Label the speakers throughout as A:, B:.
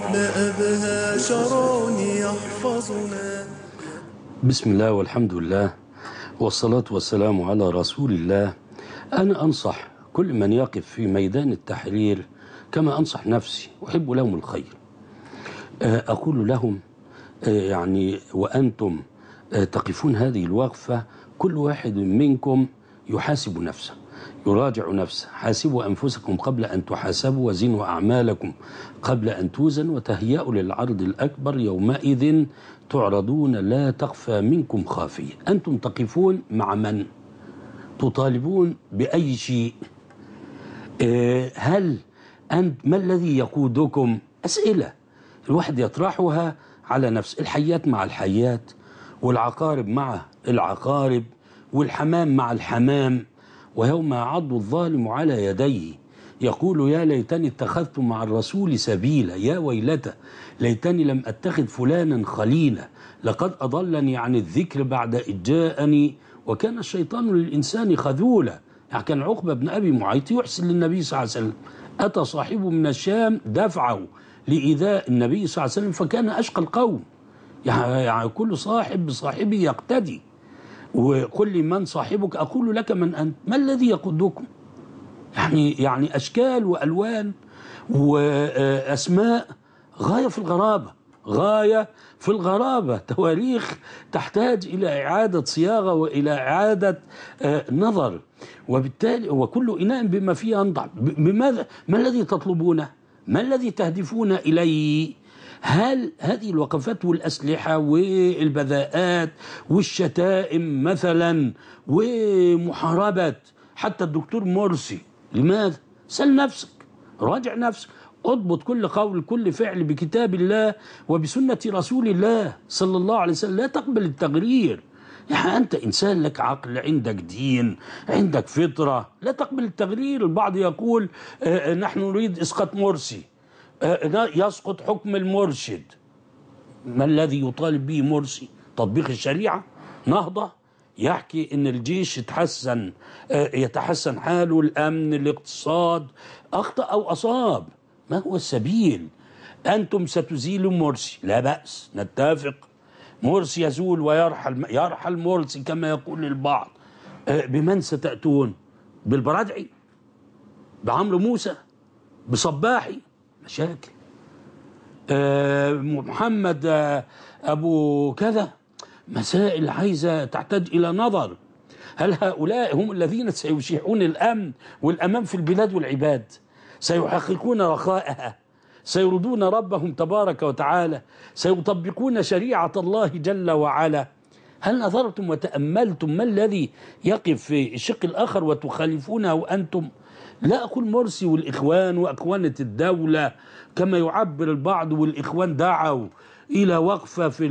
A: لا أبهى شرع يحفظنا بسم الله والحمد لله والصلاة والسلام على رسول الله أنا أنصح كل من يقف في ميدان التحرير كما أنصح نفسي أحب لهم الخير آه، أقول لهم آه، يعني وأنتم آه، تقفون هذه الوقفة كل واحد منكم يحاسب نفسه يراجع نفسه حاسبوا أنفسكم قبل أن تحاسبوا وزنوا أعمالكم قبل أن توزن وتهيأوا للعرض الأكبر يومئذ تعرضون لا تخفى منكم خافية أنتم تقفون مع من تطالبون بأي شيء إيه، هل أنت ما الذي يقودكم أسئلة الواحد يطرحها على نفس الحيات مع الحيات والعقارب مع العقارب والحمام مع الحمام ويوم يعض الظالم على يديه يقول يا ليتني اتخذت مع الرسول سبيلا يا ويلتى ليتني لم اتخذ فلانا خليلا لقد اضلني عن الذكر بعد اذ جاءني وكان الشيطان للانسان خذولا يعني كان عقبه بن ابي معيط يحسن للنبي صلى الله عليه وسلم اتى صاحبه من الشام دفعه لايذاء النبي صلى الله عليه وسلم فكان اشقى القوم يعني كل صاحب بصاحبه يقتدي وقل لي من صاحبك أقول لك من أنت ما الذي يقودكم يعني يعني أشكال وألوان وأسماء غاية في الغرابة غاية في الغرابة تواريخ تحتاج إلى إعادة صياغة وإلى إعادة آه، نظر وبالتالي وكل إناء بما فيه أنضع بماذا ما الذي تطلبونه ما الذي تهدفون إليه هل هذه الوقفات والأسلحة والبذاءات والشتائم مثلا ومحاربة حتى الدكتور مرسي لماذا؟ سل نفسك راجع نفسك اضبط كل قول كل فعل بكتاب الله وبسنة رسول الله صلى الله عليه وسلم لا تقبل التغرير يعني أنت إنسان لك عقل عندك دين عندك فطرة لا تقبل التغرير البعض يقول آه، آه، نحن نريد إسقاط مرسي يسقط حكم المرشد ما الذي يطالب به مرسي تطبيق الشريعة نهضة يحكي ان الجيش يتحسن آه، يتحسن حاله الامن الاقتصاد اخطا او اصاب ما هو السبيل انتم ستزيلوا مرسي لا باس نتفق مرسي يزول ويرحل يرحل مرسي كما يقول البعض آه، بمن ستاتون بالبرادعي بعمرو موسى بصباحي شاكر آه، محمد آه، أبو كذا مسائل عايزة تحتاج إلى نظر هل هؤلاء هم الذين سيشيعون الأمن والأمام في البلاد والعباد سيحققون رخاءها سيردون ربهم تبارك وتعالى سيطبقون شريعة الله جل وعلا هل نظرتم وتأملتم ما الذي يقف في الشق الآخر وتخالفونه أنتم؟ لا أقول مرسي والإخوان وأكوانة الدولة كما يعبر البعض والإخوان دعوا إلى وقفة في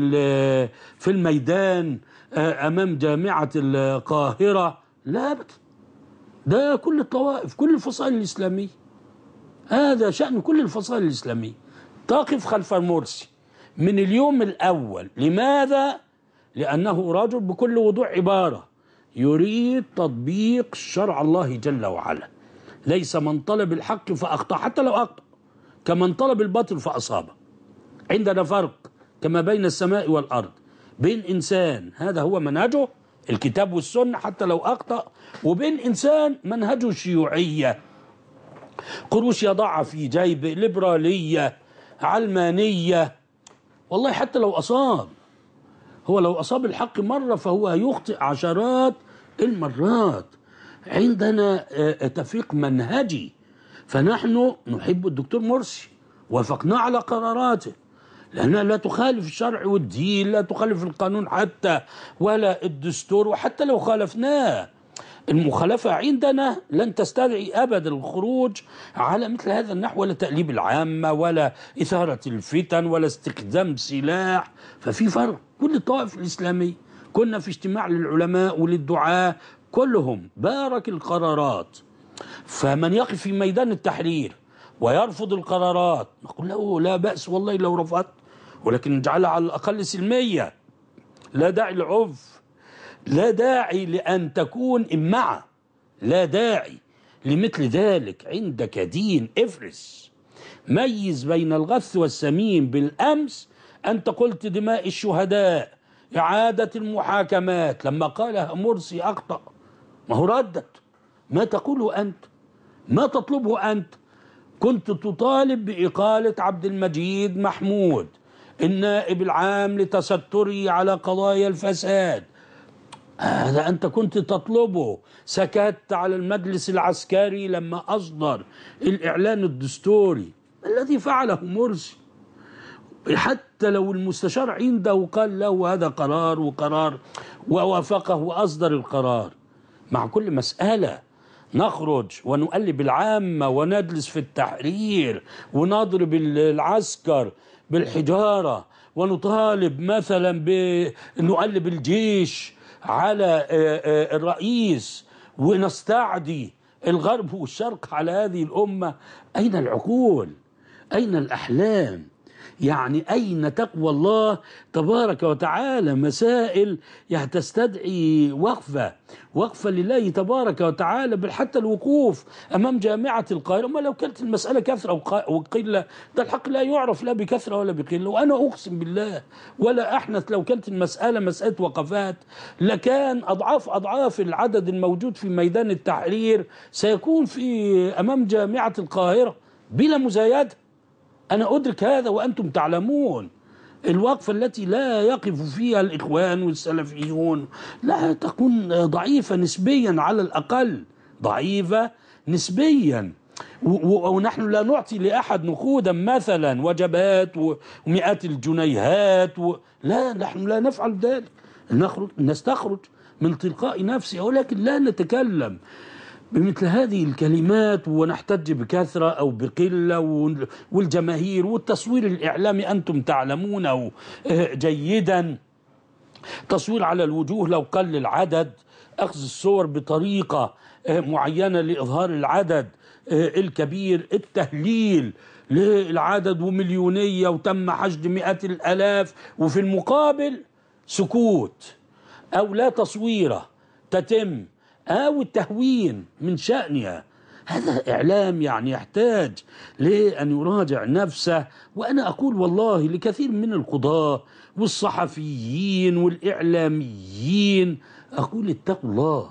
A: في الميدان أمام جامعة القاهرة لا أبدا ده كل الطوائف كل الفصائل الإسلامية هذا شأن كل الفصائل الإسلامية تقف خلف المرسي من اليوم الأول لماذا؟ لأنه رجل بكل وضوح عبارة يريد تطبيق شرع الله جل وعلا ليس من طلب الحق فأخطأ حتى لو أخطأ كمن طلب الباطل فأصابه عندنا فرق كما بين السماء والأرض بين إنسان هذا هو منهجه الكتاب والسنة حتى لو أخطأ وبين إنسان منهجه الشيوعية قروش يضعها في جيبه ليبرالية علمانية والله حتى لو أصاب هو لو أصاب الحق مرة فهو يخطئ عشرات المرات عندنا آه، تفريق منهجي فنحن نحب الدكتور مرسي وافقنا على قراراته لأنها لا تخالف الشرع والدين لا تخالف القانون حتى ولا الدستور وحتى لو خالفناه المخالفة عندنا لن تستدعي أبدا الخروج على مثل هذا النحو ولا تأليب العامة ولا إثارة الفتن ولا استخدام سلاح ففي فرق كل الطوائف الإسلامية كنا في اجتماع للعلماء وللدعاة كلهم بارك القرارات فمن يقف في ميدان التحرير ويرفض القرارات نقول له لا بأس والله لو رفضت ولكن نجعلها على الأقل سلمية لا داعي للعنف لا داعي لأن تكون إمعة لا داعي لمثل ذلك عندك دين افرس ميز بين الغث والسمين بالأمس أنت قلت دماء الشهداء إعادة المحاكمات لما قالها مرسي أخطأ ما هو ردت ما تقوله أنت ما تطلبه أنت كنت تطالب بإقالة عبد المجيد محمود النائب العام لتستره على قضايا الفساد هذا أنت كنت تطلبه سكت على المجلس العسكري لما أصدر الإعلان الدستوري الذي فعله مرسي حتى لو المستشار عنده قال له هذا قرار وقرار ووافقه وأصدر القرار مع كل مسألة نخرج ونقلب العامة وندلس في التحرير ونضرب العسكر بالحجارة ونطالب مثلا بنقلب الجيش على آه، آه، الرئيس ونستعدي الغرب والشرق على هذه الأمة أين العقول أين الأحلام يعني أين تقوى الله تبارك وتعالى مسائل تستدعي وقفة وقفة لله تبارك وتعالى بل حتى الوقوف أمام جامعة القاهرة ما لو كانت المسألة كثرة وقلة ده الحق لا يعرف لا بكثرة ولا بقلة وأنا أقسم بالله ولا أحنث لو كانت المسألة مسألة وقفات لكان أضعاف أضعاف العدد الموجود في ميدان التحرير سيكون في أمام جامعة القاهرة بلا مزايده أنا أدرك هذا وأنتم تعلمون الوقفة التي لا يقف فيها الإخوان والسلفيون لا تكون ضعيفة نسبيا على الأقل ضعيفة نسبيا ونحن لا نعطي لأحد نقودا مثلا وجبات ومئات الجنيهات و... لا نحن لا نفعل ذلك نخرج نستخرج من تلقاء نفسه ولكن لا نتكلم بمثل هذه الكلمات ونحتج بكثرة أو بقلة والجماهير والتصوير الإعلامي أنتم تعلمونه آه، جيدا تصوير على الوجوه لو قل العدد أخذ الصور بطريقة آه، معينة لإظهار العدد آه، الكبير التهليل للعدد ومليونية وتم حشد مئات الألاف وفي المقابل سكوت أو لا تصويره تتم أو التهوين من شأنها هذا إعلام يعني يحتاج لأن يراجع نفسه وأنا أقول والله لكثير من القضاة والصحفيين والإعلاميين أقول اتقوا الله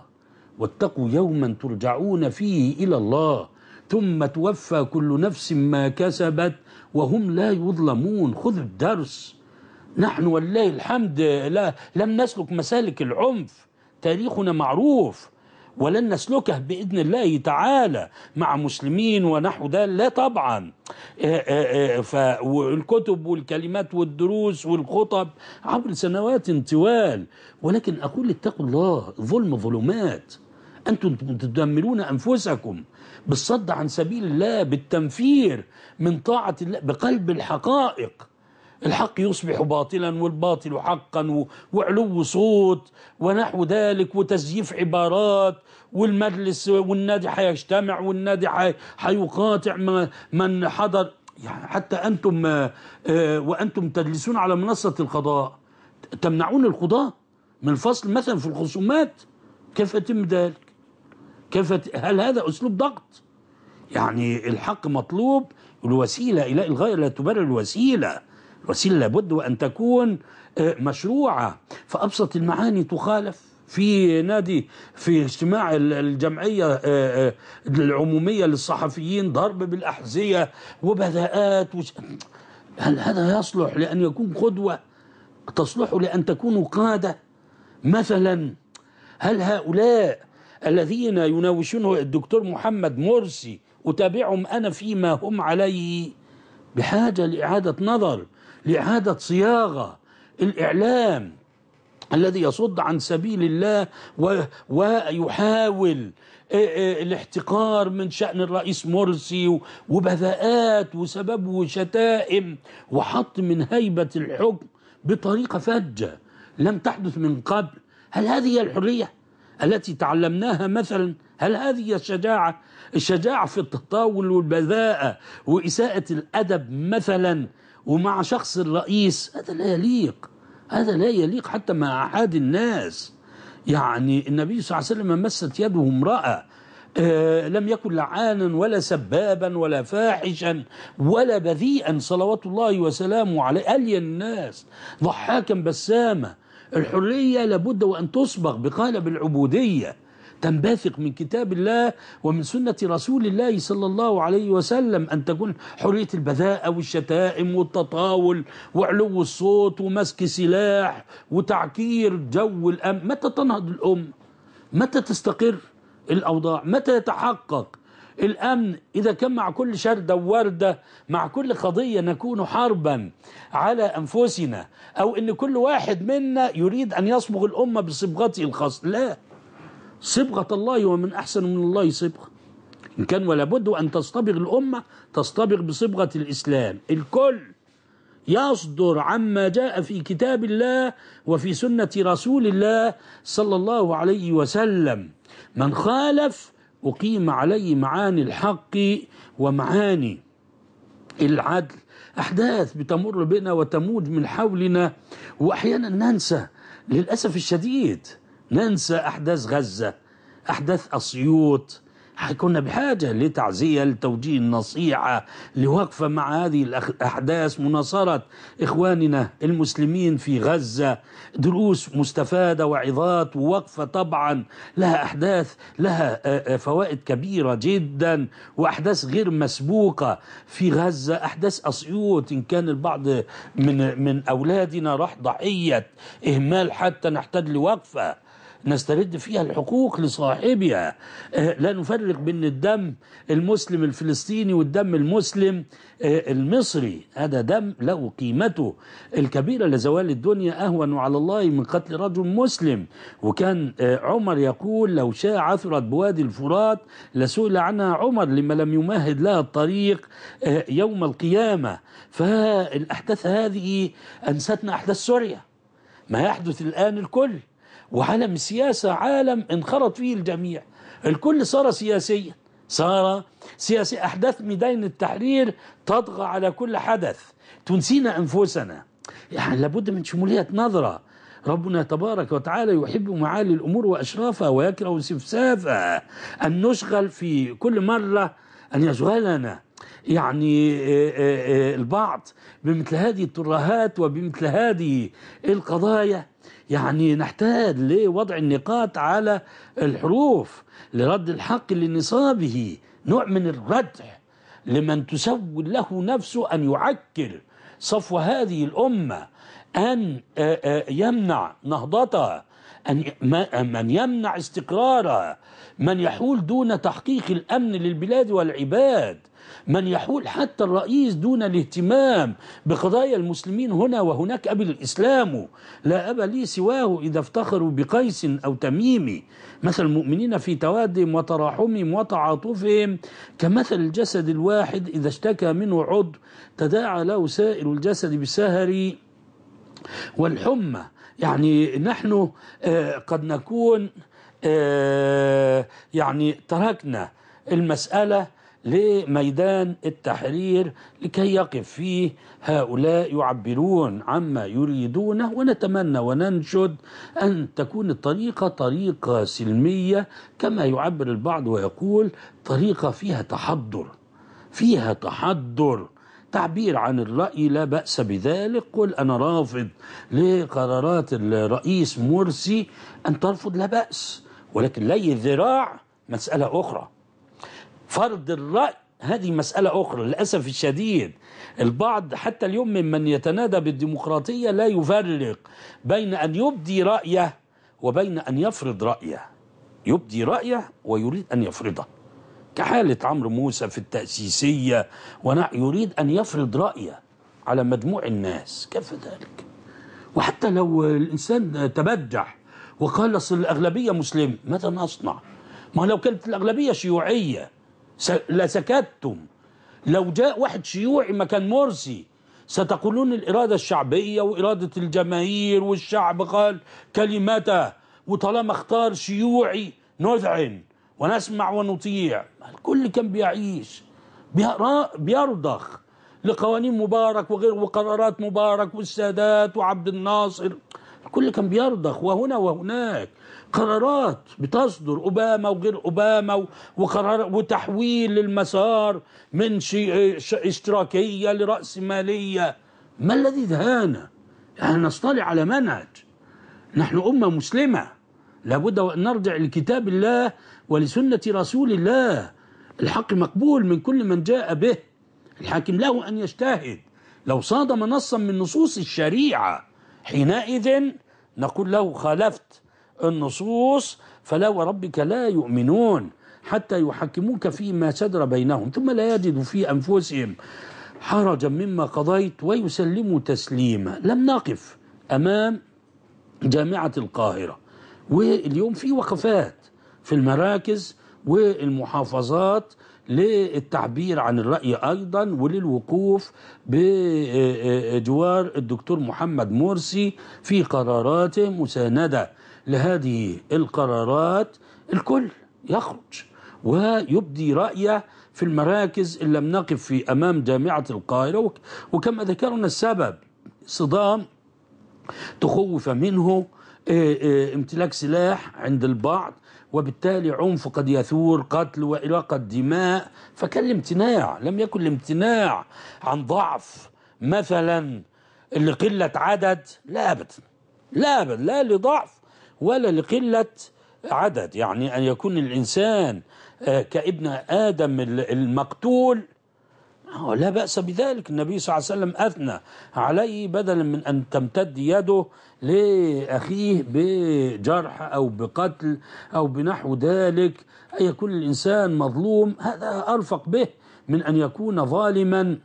A: واتقوا يوما ترجعون فيه إلى الله ثم توفى كل نفس ما كسبت وهم لا يظلمون خذ الدرس نحن والله الحمد لا لم نسلك مسالك العنف تاريخنا معروف ولن نسلكه بإذن الله تعالى مع مسلمين ونحو ده لا طبعا إيه، إيه، إيه، والكتب والكلمات والدروس والخطب عبر سنوات طوال ولكن أقول اتقوا الله ظلم ظلمات أنتم تدمرون أنفسكم بالصد عن سبيل الله بالتنفير من طاعة الله بقلب الحقائق الحق يصبح باطلا والباطل حقا وعلو صوت ونحو ذلك وتزييف عبارات والمجلس والنادي حيجتمع والنادي حيقاطع من حضر يعني حتى أنتم آه، وأنتم تجلسون على منصة القضاء تمنعون القضاء من الفصل مثلا في الخصومات كيف يتم ذلك كيف هل هذا أسلوب ضغط يعني الحق مطلوب الوسيلة إلى الغاية لا تبرر الوسيلة الوسيلة لابد وأن تكون آه، مشروعة فأبسط المعاني تخالف في نادي في اجتماع الجمعيه آه، آه، العموميه للصحفيين ضرب بالاحذيه وبذاءات وش... هل هذا يصلح لان يكون قدوه تصلح لان تكونوا قاده مثلا هل هؤلاء الذين يناوشونه الدكتور محمد مرسي اتابعهم انا فيما هم عليه بحاجه لاعاده نظر لإعادة صياغة الإعلام الذي يصد عن سبيل الله ويحاول الاحتقار من شأن الرئيس مرسي وبذاءات وسبب وشتائم وحط من هيبة الحكم بطريقة فجة لم تحدث من قبل هل هذه الحرية التي تعلمناها مثلا هل هذه الشجاعة الشجاعة في التطاول والبذاءة وإساءة الأدب مثلا ومع شخص الرئيس هذا لا يليق هذا لا يليق حتى مع أحد الناس يعني النبي صلى الله عليه وسلم مست يده امرأة آه لم يكن لعانا ولا سبابا ولا فاحشا ولا بذيئا صلوات الله وسلامه عليه ألي الناس ضحاكا بسامة الحرية لابد وأن تصبغ بقالب العبودية تنبثق من كتاب الله ومن سنة رسول الله صلى الله عليه وسلم أن تكون حرية البذاءة والشتائم والتطاول وعلو الصوت ومسك سلاح وتعكير جو الأمن متى تنهض الأم متى تستقر الأوضاع متى يتحقق الأمن إذا كان مع كل شردة ووردة مع كل قضية نكون حربا على أنفسنا أو أن كل واحد منا يريد أن يصبغ الأمة بصبغته الخاصة لا صبغة الله ومن أحسن من الله صبغة إن كان ولا بد أن تصطبغ الأمة تصطبغ بصبغة الإسلام الكل يصدر عما جاء في كتاب الله وفي سنة رسول الله صلى الله عليه وسلم من خالف أقيم عليه معاني الحق ومعاني العدل أحداث بتمر بنا وتموج من حولنا وأحيانا ننسى للأسف الشديد ننسى أحداث غزة أحداث أسيوط كنا بحاجة لتعزية لتوجيه النصيحة لوقفة مع هذه الأحداث مناصرة إخواننا المسلمين في غزة دروس مستفادة وعظات ووقفة طبعا لها أحداث لها فوائد كبيرة جدا وأحداث غير مسبوقة في غزة أحداث أسيوط إن كان البعض من, من أولادنا راح ضحية إهمال حتى نحتاج لوقفة نسترد فيها الحقوق لصاحبها آه، لا نفرق بين الدم المسلم الفلسطيني والدم المسلم آه، المصري هذا دم له قيمته الكبيرة لزوال الدنيا أهون على الله من قتل رجل مسلم وكان آه، عمر يقول لو شاء عثرت بوادي الفرات لسئل عنها عمر لما لم يمهد لها الطريق يوم القيامة فالأحداث هذه أنستنا أحداث سوريا ما يحدث الآن الكل وعالم السياسة عالم انخرط فيه الجميع الكل صار سياسيا صار سياسي أحداث ميدان التحرير تطغى على كل حدث تنسينا أنفسنا يعني لابد من شمولية نظرة ربنا تبارك وتعالى يحب معالي الأمور وأشرافها ويكره سفسافها أن نشغل في كل مرة أن يشغلنا يعني آه، آه، آه، البعض بمثل هذه الترهات وبمثل هذه القضايا يعني نحتاج لوضع النقاط على الحروف لرد الحق لنصابه نوع من الردع لمن تسول له نفسه أن يعكر صفو هذه الأمة أن يمنع نهضتها أن من يمنع استقرارها من يحول دون تحقيق الأمن للبلاد والعباد من يحول حتى الرئيس دون الاهتمام بقضايا المسلمين هنا وهناك أبي الإسلام لا أبا لي سواه إذا افتخروا بقيس أو تميم مثل المؤمنين في توادهم وتراحمهم وتعاطفهم كمثل الجسد الواحد إذا اشتكى منه عضو تداعى له سائر الجسد بالسهر والحمى يعني نحن آه، قد نكون آه، يعني تركنا المسألة لميدان التحرير لكي يقف فيه هؤلاء يعبرون عما يريدونه ونتمنى وننشد أن تكون الطريقة طريقة سلمية كما يعبر البعض ويقول طريقة فيها تحضر فيها تحضر تعبير عن الرأي لا بأس بذلك قل أنا رافض لقرارات الرئيس مرسي أن ترفض لا بأس ولكن لي الذراع مسألة أخرى فرض الرأي هذه مسألة أخرى للأسف الشديد البعض حتى اليوم ممن يتنادى بالديمقراطية لا يفرق بين أن يبدي رأيه وبين أن يفرض رأيه يبدي رأيه ويريد أن يفرضه كحالة عمرو موسى في التأسيسية ونع يريد أن يفرض رأيه على مجموع الناس كيف ذلك وحتى لو الإنسان تبجح وقال أصل الأغلبية مسلم ماذا نصنع ما لو كانت الأغلبية شيوعية لسكتتم لو جاء واحد شيوعي مكان مرسي ستقولون الإرادة الشعبية وإرادة الجماهير والشعب قال كلمته وطالما اختار شيوعي نذعن ونسمع ونطيع الكل كان بيعيش بيرضخ لقوانين مبارك وغير وقرارات مبارك والسادات وعبد الناصر كل كان بيرضخ وهنا وهناك قرارات بتصدر أوباما وغير أوباما وقرار وتحويل المسار من اشتراكية لرأسمالية ما الذي دهانا؟ يعني نصطلع على منهج نحن أمة مسلمة لابد وأن نرجع لكتاب الله ولسنة رسول الله الحق مقبول من كل من جاء به الحاكم له أن يجتهد لو صادم نصا من نصوص الشريعة حينئذ نقول لو خالفت النصوص فلا وربك لا يؤمنون حتى يحكموك فيما سدر بينهم ثم لا يجدوا في أنفسهم حرجا مما قضيت ويسلموا تسليما لم نقف أمام جامعة القاهرة واليوم في وقفات في المراكز والمحافظات للتعبير عن الرأي أيضا وللوقوف بجوار آه، آه، آه، الدكتور محمد مرسي في قراراته مساندة لهذه القرارات الكل يخرج ويبدي رأيه في المراكز إن لم نقف في أمام جامعة القاهرة وكما ذكرنا السبب صدام تخوف منه امتلاك سلاح عند البعض وبالتالي عنف قد يثور قتل وإراقة دماء فكان الامتناع لم يكن الامتناع عن ضعف مثلا لقلة عدد لا أبدا لا أبدا لا لضعف ولا لقلة عدد يعني أن يكون الإنسان آه، كابن آدم المقتول آه، لا بأس بذلك النبي صلى الله عليه وسلم أثنى عليه بدلا من أن تمتد يده لأخيه بجرح أو بقتل أو بنحو ذلك أن يكون الإنسان مظلوم هذا أرفق به من أن يكون ظالما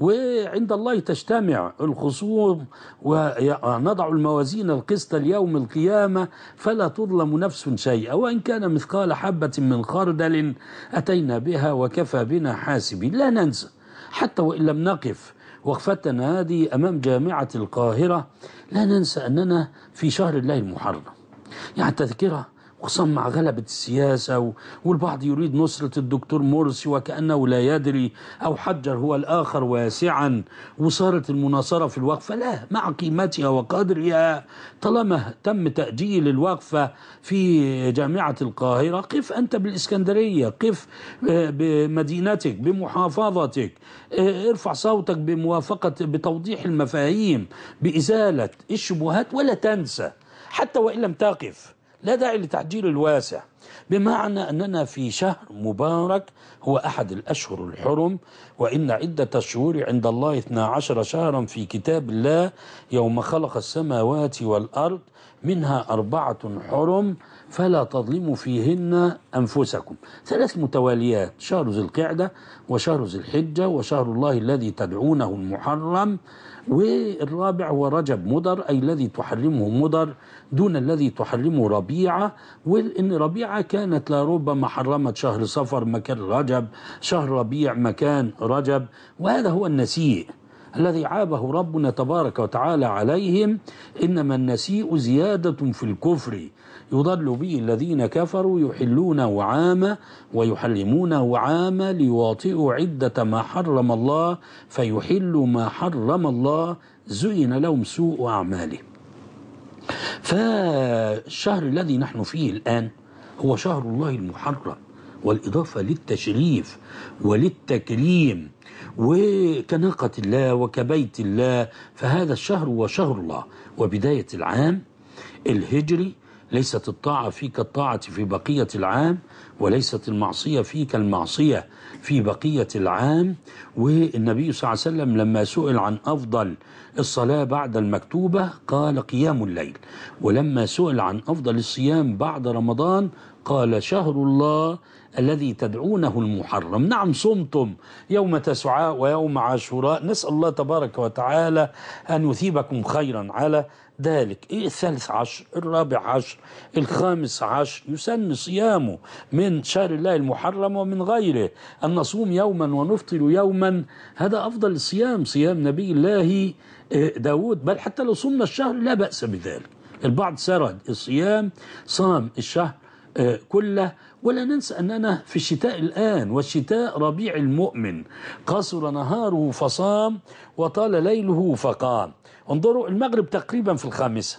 A: وعند الله تجتمع الخصوم ونضع الموازين القسط اليوم القيامة فلا تظلم نفس شيئا وإن كان مثقال حبة من خردل أتينا بها وكفى بنا حاسبين لا ننسى حتى وإن لم نقف وقفتنا هذه أمام جامعة القاهرة لا ننسى أننا في شهر الله المحرم يعني تذكرة وخصوصا مع غلبة السياسة والبعض يريد نصرة الدكتور مرسي وكأنه لا يدري أو حجر هو الآخر واسعا وصارت المناصرة في الوقفة لا مع قيمتها وقدرها طالما تم تأجيل الوقفة في جامعة القاهرة قف أنت بالإسكندرية قف آه، بمدينتك بمحافظتك آه، ارفع صوتك بموافقة بتوضيح المفاهيم بإزالة الشبهات ولا تنسى حتى وإن لم تقف لا داعي لتعجيل الواسع بمعنى أننا في شهر مبارك هو أحد الأشهر الحرم وإن عدة الشهور عند الله 12 شهرا في كتاب الله يوم خلق السماوات والأرض منها أربعة حرم فلا تظلموا فيهن أنفسكم ثلاث متواليات شهر ذي القعدة وشهر ذي الحجة وشهر الله الذي تدعونه المحرم والرابع هو رجب مضر أي الذي تحرمه مضر دون الذي تحرمه ربيعة وإن ربيعة كانت لربما حرمت شهر صفر مكان رجب شهر ربيع مكان رجب وهذا هو النسيء الذي عابه ربنا تبارك وتعالى عليهم إنما النسيء زيادة في الكفر يضل به الذين كفروا يحلونه عاما ويحلمونه عاما ليواطئوا عدة ما حرم الله فيحلوا ما حرم الله زين لهم سوء أعمالهم فالشهر الذي نحن فيه الآن هو شهر الله المحرم والإضافة للتشريف وللتكريم وكناقة الله وكبيت الله فهذا الشهر هو شهر الله وبداية العام الهجري ليست الطاعة فيك الطاعة في بقية العام وليست المعصية فيك المعصية في بقية العام والنبي صلى الله عليه وسلم لما سئل عن أفضل الصلاة بعد المكتوبة قال قيام الليل ولما سئل عن أفضل الصيام بعد رمضان قال شهر الله الذي تدعونه المحرم نعم صمتم يوم تسعاء ويوم عاشوراء نسأل الله تبارك وتعالى أن يثيبكم خيرا على ذلك إيه الثالث عشر الرابع عشر الخامس عشر يسن صيامه من شهر الله المحرم ومن غيره أن نصوم يوما ونفطر يوما هذا أفضل صيام صيام نبي الله إيه، داود بل حتى لو صمنا الشهر لا بأس بذلك البعض سرد الصيام صام الشهر كله ولا ننسى أننا في الشتاء الآن والشتاء ربيع المؤمن قصر نهاره فصام وطال ليله فقام انظروا المغرب تقريبا في الخامسة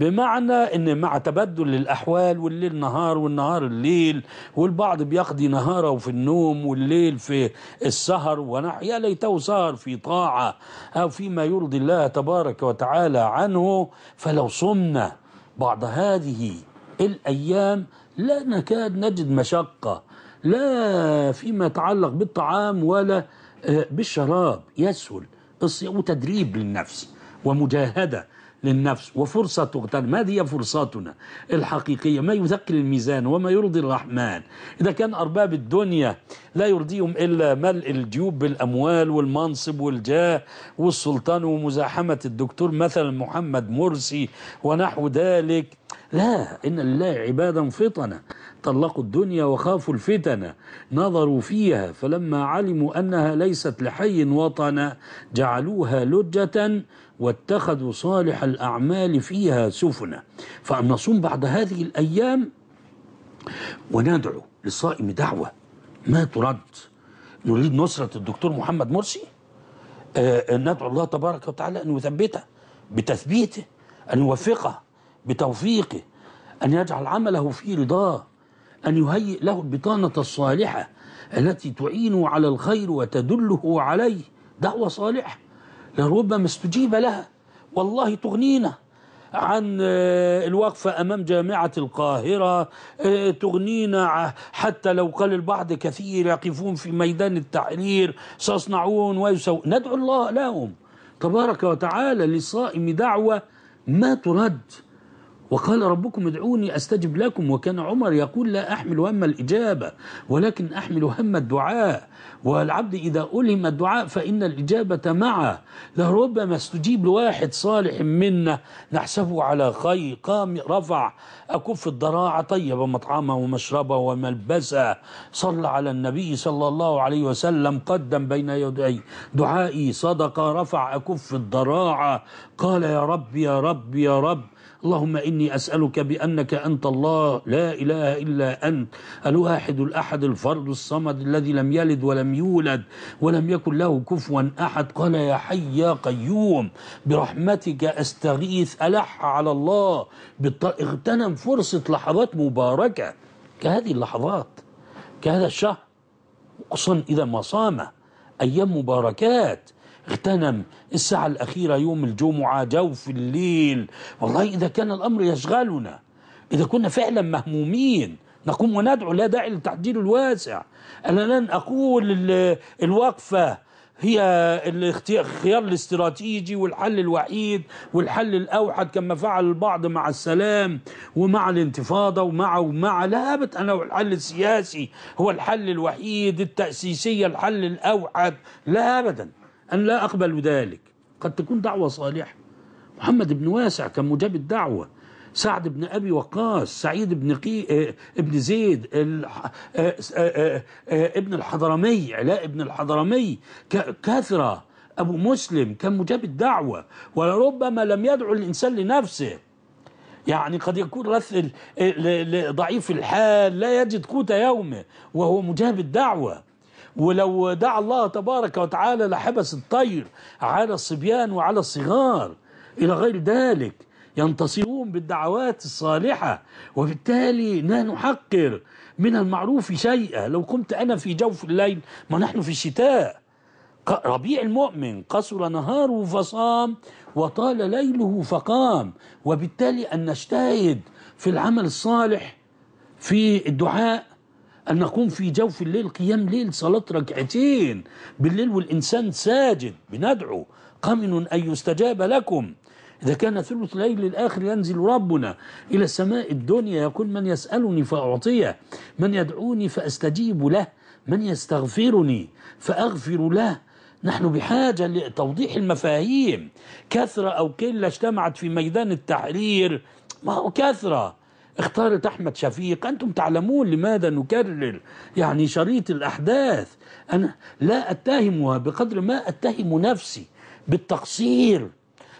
A: بمعنى ان مع تبدل الاحوال والليل نهار والنهار الليل والبعض بيقضي نهاره في النوم والليل في السهر ونح يا ليته سهر في طاعه او فيما يرضي الله تبارك وتعالى عنه فلو صمنا بعض هذه الايام لا نكاد نجد مشقة لا فيما يتعلق بالطعام ولا آه، بالشراب يسهل وتدريب للنفس ومجاهدة للنفس وفرصة تغتنم ما هي فرصتنا الحقيقية ما يثقل الميزان وما يرضي الرحمن إذا كان أرباب الدنيا لا يرضيهم إلا ملء الجيوب بالأموال والمنصب والجاه والسلطان ومزاحمة الدكتور مثلا محمد مرسي ونحو ذلك لا إن لله عبادا فطنة طلقوا الدنيا وخافوا الفتنة نظروا فيها فلما علموا أنها ليست لحي وطنا جعلوها لجة واتخذوا صالح الأعمال فيها سفنا فأن نصوم بعد هذه الأيام وندعو للصائم دعوة ما ترد نريد نصرة الدكتور محمد مرسي آه, آه، ندعو الله تبارك وتعالى أن يثبته بتثبيته أن يوفقه بتوفيقه أن يجعل عمله في رضاه أن يهيئ له البطانة الصالحة التي تعينه على الخير وتدله عليه دعوة صالحة لربما استجيب لها والله تغنينا عن آه، الوقفة أمام جامعة القاهرة آه، تغنينا حتى لو قال البعض كثير يقفون في ميدان التحرير سيصنعون ويسوون ندعو الله لهم تبارك وتعالى للصائم دعوة ما ترد وقال ربكم ادعوني أستجب لكم وكان عمر يقول لا أحمل هم الإجابة ولكن أحمل هم الدعاء والعبد إذا ألهم الدعاء فإن الإجابة معه لربما استجيب لواحد صالح منا نحسبه على خير قام رفع أكف الضراعة طيب مطعمه ومشربه وملبسه صلى على النبي صلى الله عليه وسلم قدم بين يدي دعائي صدق رفع أكف الضراعة قال يا رب يا رب يا رب اللهم اني إني أسألك بأنك أنت الله لا إله إلا أنت الواحد الأحد الفرد الصمد الذي لم يلد ولم يولد ولم يكن له كفوا أحد قال يا حي يا قيوم برحمتك أستغيث ألح على الله اغتنم فرصة لحظات مباركة كهذه اللحظات كهذا الشهر خصوصا إذا ما صام أيام مباركات اغتنم الساعة الأخيرة يوم الجمعة جوف الليل والله إذا كان الأمر يشغلنا إذا كنا فعلا مهمومين نقوم وندعو لا داعي للتحديد الواسع أنا لن أقول الوقفة هي الخيار الاستراتيجي والحل الوحيد والحل الأوحد كما فعل البعض مع السلام ومع الانتفاضة ومع ومع لا أبد أنا الحل السياسي هو الحل الوحيد التأسيسية الحل الأوحد لا أبدا أنا لا أقبل ذلك قد تكون دعوة صالحة محمد بن واسع كان مجاب الدعوة سعد بن أبي وقاص سعيد بن قي... آه، ابن زيد آه، آه، ابن الحضرمي علاء ابن الحضرمي كثرة أبو مسلم كان مجاب الدعوة ولربما لم يدعو الإنسان لنفسه يعني قد يكون رث ضعيف الحال لا يجد قوت يومه وهو مجاب الدعوة ولو دعا الله تبارك وتعالى لحبس الطير على الصبيان وعلى الصغار إلى غير ذلك ينتصرون بالدعوات الصالحة وبالتالي لا نحقر من المعروف شيئا لو كنت أنا في جوف الليل ما نحن في الشتاء ربيع المؤمن قصر نهاره فصام وطال ليله فقام وبالتالي أن نجتهد في العمل الصالح في الدعاء أن نقوم في جوف الليل قيام ليل صلاة ركعتين بالليل والإنسان ساجد بندعو قمن أن يستجاب لكم إذا كان ثلث الليل الآخر ينزل ربنا إلى السماء الدنيا يقول من يسألني فأعطيه من يدعوني فأستجيب له من يستغفرني فأغفر له نحن بحاجة لتوضيح المفاهيم كثرة أو قلة اجتمعت في ميدان التحرير ما هو كثرة اختارت أحمد شفيق أنتم تعلمون لماذا نكرر يعني شريط الأحداث أنا لا أتهمها بقدر ما أتهم نفسي بالتقصير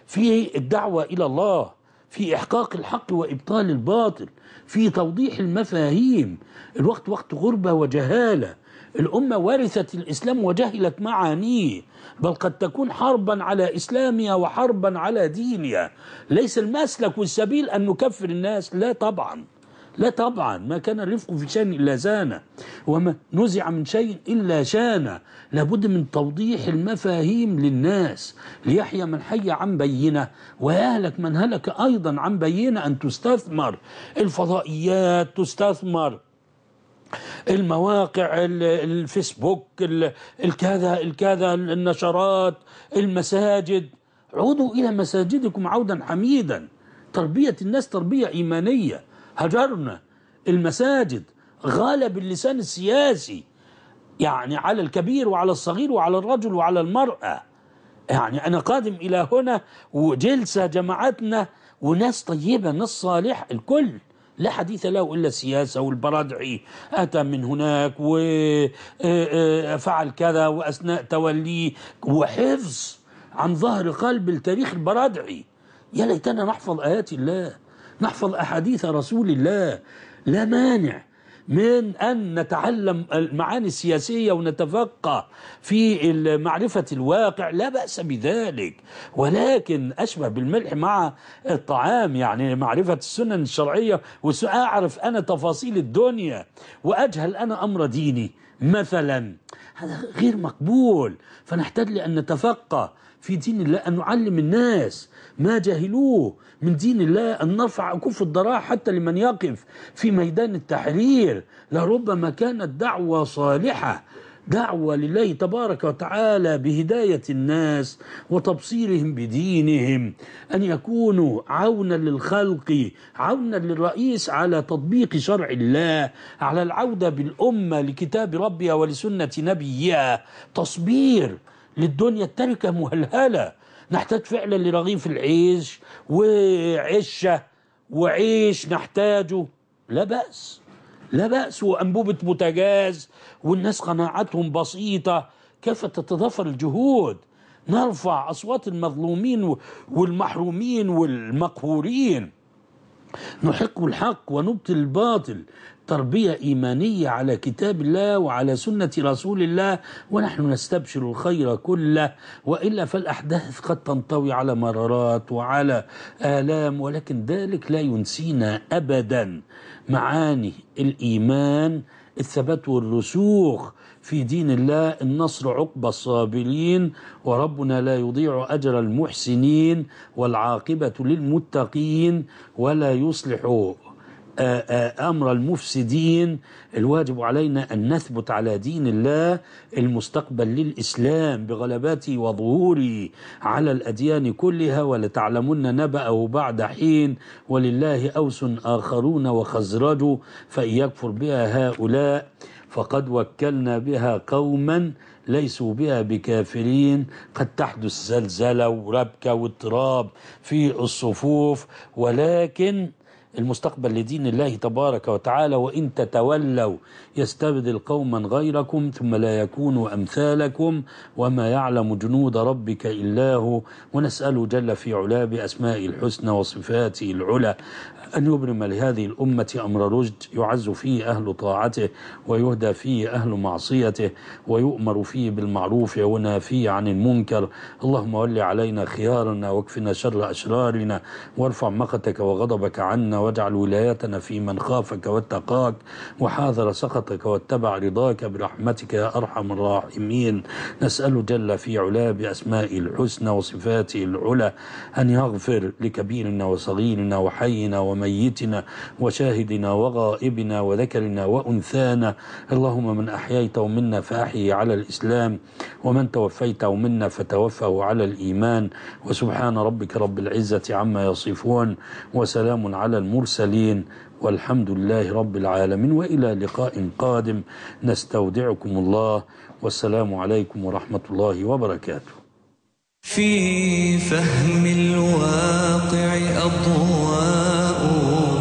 A: في الدعوة إلى الله في إحقاق الحق وإبطال الباطل في توضيح المفاهيم الوقت وقت غربة وجهالة الأمة ورثت الإسلام وجهلت معانيه بل قد تكون حربا على إسلامها وحربا على دينها ليس المسلك والسبيل أن نكفر الناس لا طبعا لا طبعا ما كان الرفق في شان إلا زانه وما نزع من شيء إلا شانه لابد من توضيح المفاهيم للناس ليحيى من حي عن بينة ويهلك من هلك أيضا عن بينة أن تستثمر الفضائيات تستثمر المواقع الفيسبوك الكذا الكذا النشرات المساجد عودوا إلى مساجدكم عودا حميدا تربية الناس تربية إيمانية هجرنا المساجد غالب اللسان السياسي يعني على الكبير وعلى الصغير وعلى الرجل وعلى المرأة يعني أنا قادم إلى هنا وجلسة جماعتنا وناس طيبة ناس صالح الكل لا حديث له إلا السياسة والبرادعي أتى من هناك وفعل آه، آه، كذا وأثناء توليه وحفظ عن ظهر قلب التاريخ البرادعي يا ليتنا نحفظ آيات الله نحفظ أحاديث رسول الله لا مانع من أن نتعلم المعاني السياسية ونتفقه في معرفة الواقع لا بأس بذلك ولكن أشبه بالملح مع الطعام يعني معرفة السنن الشرعية وأعرف أنا تفاصيل الدنيا وأجهل أنا أمر ديني مثلا هذا غير مقبول فنحتاج لأن نتفقه في دين الله أن نعلم الناس ما جهلوه من دين الله أن نرفع أكف الضراع حتى لمن يقف في ميدان التحرير لربما كانت دعوة صالحة دعوة لله تبارك وتعالى بهداية الناس وتبصيرهم بدينهم أن يكونوا عونا للخلق عونا للرئيس على تطبيق شرع الله على العودة بالأمة لكتاب ربها ولسنة نبيها تصبير للدنيا التركة مهلهلة نحتاج فعلا لرغيف العيش وعشه وعيش نحتاجه لا بأس لا بأس وأنبوبة بوتاجاز والناس قناعتهم بسيطة كيف تتضافر الجهود نرفع أصوات المظلومين والمحرومين والمقهورين نحق الحق ونبطل الباطل تربية إيمانية على كتاب الله وعلى سنة رسول الله ونحن نستبشر الخير كله وإلا فالأحداث قد تنطوي على مرارات وعلى آلام ولكن ذلك لا ينسينا أبدا معاني الإيمان الثبات والرسوخ في دين الله النصر عقبى الصابرين وربنا لا يضيع أجر المحسنين والعاقبة للمتقين ولا يصلح أمر المفسدين الواجب علينا أن نثبت على دين الله المستقبل للإسلام بغلباته وظهوره على الأديان كلها ولتعلمن نبأه بعد حين ولله أوس آخرون وخزرج فإن يكفر بها هؤلاء فقد وكلنا بها قوما ليسوا بها بكافرين قد تحدث زلزلة وربكة واضطراب في الصفوف ولكن المستقبل لدين الله تبارك وتعالى وإن تتولوا يستبدل قوما غيركم ثم لا يكونوا أمثالكم وما يعلم جنود ربك إلا هو ونسأله جل في علا بأسماء الحسنى وصفاته العلى أن يبرم لهذه الأمة أمر رشد يعز فيه أهل طاعته ويهدى فيه أهل معصيته ويؤمر فيه بالمعروف ونافيه عن المنكر اللهم ول علينا خيارنا واكفنا شر أشرارنا وارفع مقتك وغضبك عنا واجعل ولايتنا في من خافك واتقاك وحاذر سخطك واتبع رضاك برحمتك يا أرحم الراحمين نسأل جل في علاه بأسمائه الحسنى وصفاته العلى أن يغفر لكبيرنا وصغيرنا وحينا ومن وميتنا وشاهدنا وغائبنا وذكرنا وأنثانا اللهم من أحييته منا فأحيي على الإسلام ومن توفيته منا فتوفه على الإيمان وسبحان ربك رب العزة عما يصفون وسلام على المرسلين والحمد لله رب العالمين والى لقاء قادم نستودعكم الله والسلام عليكم ورحمه الله وبركاته في فهم الواقع أضواء